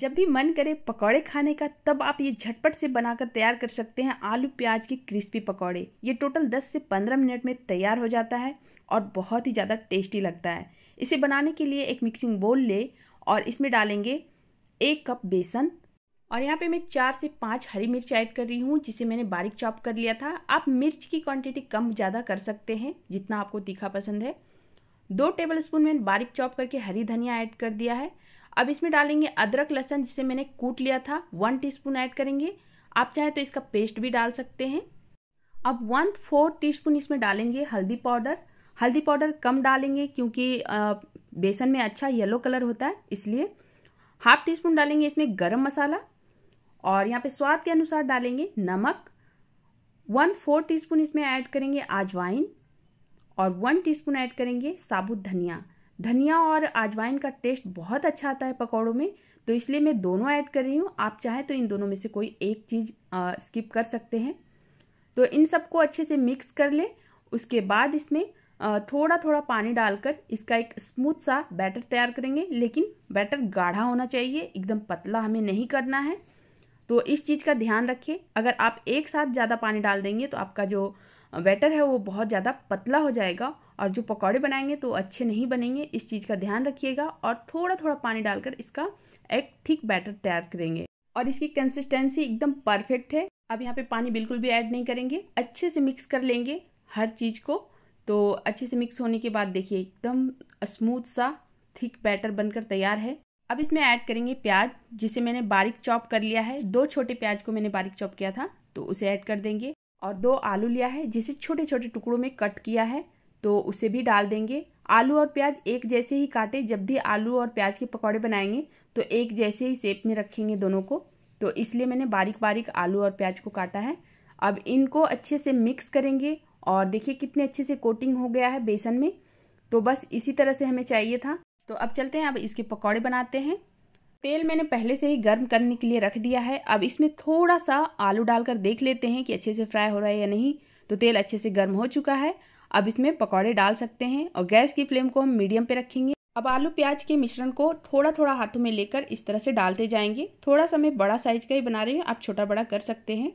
जब भी मन करे पकौड़े खाने का तब आप ये झटपट से बनाकर तैयार कर सकते हैं आलू प्याज के क्रिस्पी पकौड़े ये टोटल 10 से 15 मिनट में तैयार हो जाता है और बहुत ही ज़्यादा टेस्टी लगता है इसे बनाने के लिए एक मिक्सिंग बोल ले और इसमें डालेंगे एक कप बेसन और यहाँ पे मैं चार से पाँच हरी मिर्च ऐड कर रही हूँ जिसे मैंने बारीक चॉप कर लिया था आप मिर्च की क्वांटिटी कम ज़्यादा कर सकते हैं जितना आपको तीखा पसंद है दो टेबल स्पून मैंने बारीक चॉप करके हरी धनिया ऐड कर दिया है अब इसमें डालेंगे अदरक लहसन जिसे मैंने कूट लिया था वन स्पून ऐड करेंगे आप चाहे तो इसका पेस्ट भी डाल सकते हैं अब वन फोर्थ स्पून इसमें डालेंगे हल्दी पाउडर हल्दी पाउडर कम डालेंगे क्योंकि बेसन में अच्छा येलो कलर होता है इसलिए हाफ टी स्पून डालेंगे इसमें गरम मसाला और यहाँ पे स्वाद के अनुसार डालेंगे नमक वन फोर स्पून इसमें ऐड करेंगे आजवाइन और वन टीस्पून ऐड करेंगे साबुत धनिया धनिया और अजवाइन का टेस्ट बहुत अच्छा आता है पकौड़ों में तो इसलिए मैं दोनों ऐड कर रही हूँ आप चाहें तो इन दोनों में से कोई एक चीज़ स्किप कर सकते हैं तो इन सबको अच्छे से मिक्स कर लें उसके बाद इसमें थोड़ा थोड़ा पानी डालकर इसका एक स्मूथ सा बैटर तैयार करेंगे लेकिन बैटर गाढ़ा होना चाहिए एकदम पतला हमें नहीं करना है तो इस चीज़ का ध्यान रखिए अगर आप एक साथ ज़्यादा पानी डाल देंगे तो आपका जो बैटर है वो बहुत ज़्यादा पतला हो जाएगा और जो पकौड़े बनाएंगे तो अच्छे नहीं बनेंगे इस चीज़ का ध्यान रखिएगा और थोड़ा थोड़ा पानी डालकर इसका एक थिक बैटर तैयार करेंगे और इसकी कंसिस्टेंसी एकदम परफेक्ट है अब यहाँ पे पानी बिल्कुल भी ऐड नहीं करेंगे अच्छे से मिक्स कर लेंगे हर चीज़ को तो अच्छे से मिक्स होने के बाद देखिए एकदम स्मूथ सा थिक बैटर बनकर तैयार है अब इसमें ऐड करेंगे प्याज जिसे मैंने बारीक चॉप कर लिया है दो छोटे प्याज को मैंने बारीक चॉप किया था तो उसे ऐड कर देंगे और दो आलू लिया है जिसे छोटे छोटे टुकड़ों में कट किया है तो उसे भी डाल देंगे आलू और प्याज एक जैसे ही काटे जब भी आलू और प्याज के पकौड़े बनाएंगे तो एक जैसे ही सेप में रखेंगे दोनों को तो इसलिए मैंने बारीक बारीक आलू और प्याज को काटा है अब इनको अच्छे से मिक्स करेंगे और देखिए कितने अच्छे से कोटिंग हो गया है बेसन में तो बस इसी तरह से हमें चाहिए था तो अब चलते हैं अब इसके पकौड़े बनाते हैं तेल मैंने पहले से ही गर्म करने के लिए रख दिया है अब इसमें थोड़ा सा आलू डालकर देख लेते हैं कि अच्छे से फ्राई हो रहा है या नहीं तो तेल अच्छे से गर्म हो चुका है अब इसमें पकौड़े डाल सकते हैं और गैस की फ्लेम को हम मीडियम पे रखेंगे अब आलू प्याज के मिश्रण को थोड़ा थोड़ा हाथों में लेकर इस तरह से डालते जाएंगे थोड़ा सा मैं बड़ा साइज का ही बना रही हूँ आप छोटा बड़ा कर सकते हैं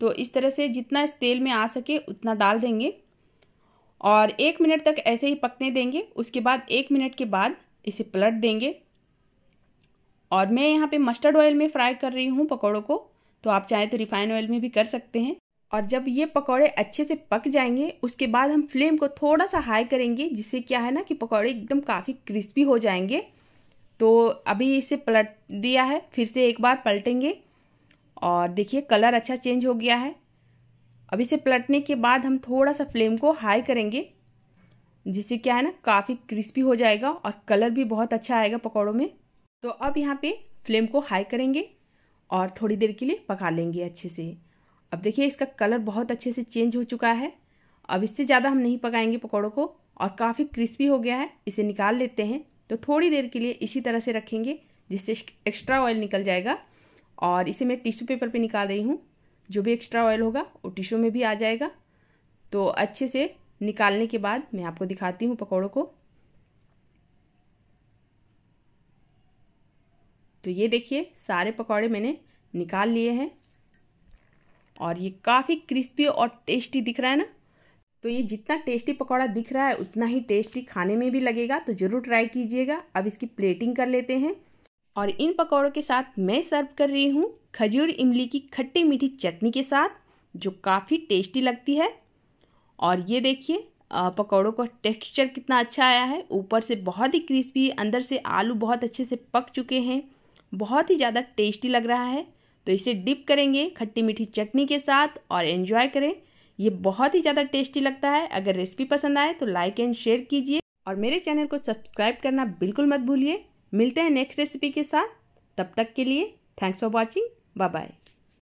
तो इस तरह से जितना इस तेल में आ सके उतना डाल देंगे और एक मिनट तक ऐसे ही पकने देंगे उसके बाद एक मिनट के बाद इसे पलट देंगे और मैं यहाँ पे मस्टर्ड ऑयल में फ्राई कर रही हूँ पकौड़ों को तो आप चाहें तो रिफाइन ऑयल में भी कर सकते हैं और जब ये पकौड़े अच्छे से पक जाएंगे उसके बाद हम फ्लेम को थोड़ा सा हाई करेंगे जिससे क्या है ना कि पकौड़े एकदम काफ़ी क्रिस्पी हो जाएंगे तो अभी इसे पलट दिया है फिर से एक बार पलटेंगे और देखिए कलर अच्छा चेंज हो गया है अब इसे पलटने के बाद हम थोड़ा सा फ्लेम को हाई करेंगे जिससे क्या है ना काफ़ी क्रिस्पी हो जाएगा और कलर भी बहुत अच्छा आएगा पकौड़ों में तो अब यहाँ पे फ्लेम को हाई करेंगे और थोड़ी देर के लिए पका लेंगे अच्छे से अब देखिए इसका कलर बहुत अच्छे से चेंज हो चुका है अब इससे ज़्यादा हम नहीं पकाएंगे पकौड़ों को और काफ़ी क्रिस्पी हो गया है इसे निकाल लेते हैं तो थोड़ी देर के लिए इसी तरह से रखेंगे जिससे एक्स्ट्रा ऑयल निकल जाएगा और इसे मैं टिश्यू पेपर पे निकाल रही हूँ जो भी एक्स्ट्रा ऑयल होगा वो टिश्यू में भी आ जाएगा तो अच्छे से निकालने के बाद मैं आपको दिखाती हूँ पकौड़ों को तो ये देखिए सारे पकौड़े मैंने निकाल लिए हैं और ये काफ़ी क्रिस्पी और टेस्टी दिख रहा है ना तो ये जितना टेस्टी पकौड़ा दिख रहा है उतना ही टेस्टी खाने में भी लगेगा तो ज़रूर ट्राई कीजिएगा अब इसकी प्लेटिंग कर लेते हैं और इन पकौड़ों के साथ मैं सर्व कर रही हूँ खजूर इमली की खट्टी मीठी चटनी के साथ जो काफ़ी टेस्टी लगती है और ये देखिए पकौड़ों का टेक्सचर कितना अच्छा आया है ऊपर से बहुत ही क्रिस्पी अंदर से आलू बहुत अच्छे से पक चुके हैं बहुत ही ज़्यादा टेस्टी लग रहा है तो इसे डिप करेंगे खट्टी मीठी चटनी के साथ और एंजॉय करें ये बहुत ही ज़्यादा टेस्टी लगता है अगर रेसिपी पसंद आए तो लाइक एंड शेयर कीजिए और मेरे चैनल को सब्सक्राइब करना बिल्कुल मत भूलिए मिलते हैं नेक्स्ट रेसिपी के साथ तब तक के लिए thanks for watching bye bye